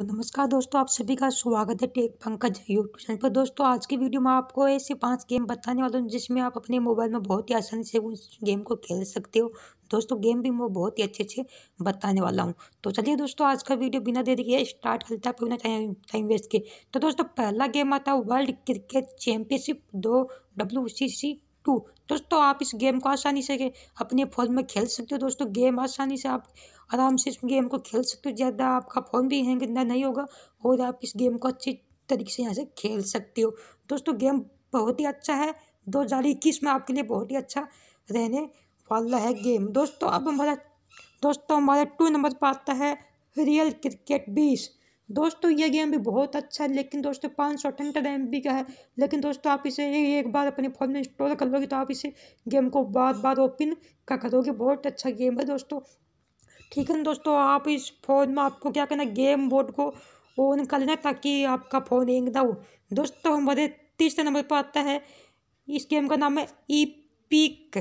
तो नमस्कार दोस्तों आप सभी का स्वागत है टेक पंकज यूट्यूब चैनल पर दोस्तों आज की वीडियो में आपको ऐसे पांच गेम बताने वाला हूँ जिसमें आप अपने मोबाइल में बहुत ही आसानी से उस गेम को खेल सकते हो दोस्तों गेम भी मैं बहुत ही अच्छे अच्छे बताने वाला हूँ तो चलिए दोस्तों आज का वीडियो बिना देर के स्टार्ट करता है बिना टाइम वेस्ट के तो दोस्तों पहला गेम आता है वर्ल्ड क्रिकेट चैंपियनशिप दो डब्ल्यू सी सी टू दोस्तों आप इस गेम को आसानी से अपने फ़ोन में खेल सकते हो दोस्तों गेम आसानी से आप आराम से इस गेम को खेल सकते हो ज़्यादा आपका फ़ोन भी हैंग नहीं होगा और आप इस गेम को अच्छी तरीके से यहाँ से खेल सकते हो दोस्तों गेम बहुत ही अच्छा है दो हज़ार इक्कीस में आपके लिए बहुत ही अच्छा रहने वाला है गेम दोस्तों अब हमारा दोस्तों हमारा टू नंबर पर आता है रियल क्रिकेट बीस दोस्तों ये गेम भी बहुत अच्छा है लेकिन दोस्तों पाँच सौ अठहत्तर एम बी का है लेकिन दोस्तों आप इसे एक बार अपने फ़ोन में इंस्टॉल कर लोगे तो आप इसे गेम को बार बार ओपन कर करोगे बहुत अच्छा गेम है दोस्तों ठीक है ना दोस्तों आप इस फ़ोन में आपको क्या करना गेम बोर्ड को ऑन कर लेना ताकि आपका फ़ोन हैंग ना हो दोस्तों हमारे तीसरे नंबर पर आता है इस गेम का नाम है epic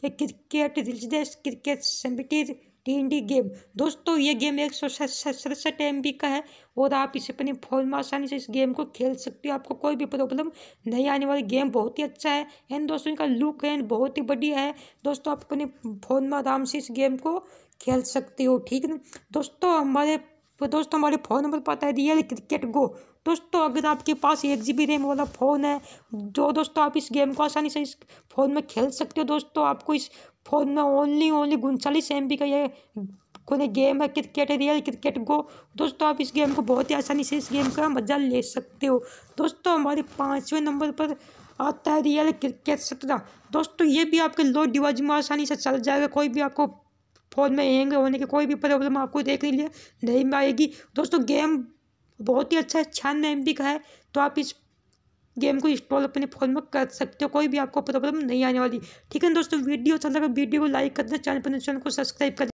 cricket release cricket सेमिटिर टी गेम दोस्तों ये गेम एक सौ सड़सठ एम का है और आप इसे अपने फ़ोन में आसानी से इस गेम को खेल सकते हो आपको कोई भी प्रॉब्लम नहीं आने वाली गेम बहुत ही अच्छा है एंड दोस्तों इनका लुक एंड बहुत ही बढ़िया है दोस्तों आप अपने फ़ोन में आराम से इस गेम को खेल सकते हो ठीक ना दोस्तों हमारे तो दोस्तों हमारे फ़ोन नंबर पर आता है रियल क्रिकेट गो दोस्तों अगर आपके पास एक जी बी रैम वाला फ़ोन है जो दोस्तों आप इस गेम को आसानी से इस फ़ोन में खेल सकते हो दोस्तों आपको इस फ़ोन में ओनली ओनली उनचालीस एम बी का यह कोई गेम है क्रिकेट रियल क्रिकेट गो दोस्तों आप इस गेम को बहुत ही आसानी से इस गेम का मज़ा ले सकते हो दोस्तों हमारे पाँचवें नंबर पर आता है रियल क्रिकेट सत्रह दोस्तों ये भी आपके लो डिवाइस में आसानी से चल जाएगा कोई भी आपको फ़ोन में हैंग होने की कोई भी प्रॉब्लम आपको देखने लिए नहीं आएगी दोस्तों गेम बहुत ही अच्छा है छियानवे एम का है तो आप इस गेम को इंस्टॉल अपने फ़ोन में कर सकते हो कोई भी आपको प्रॉब्लम नहीं आने वाली ठीक है दोस्तों वीडियो अच्छा लगा वीडियो को लाइक करना चैनल पर तो चैनल को सब्सक्राइब कर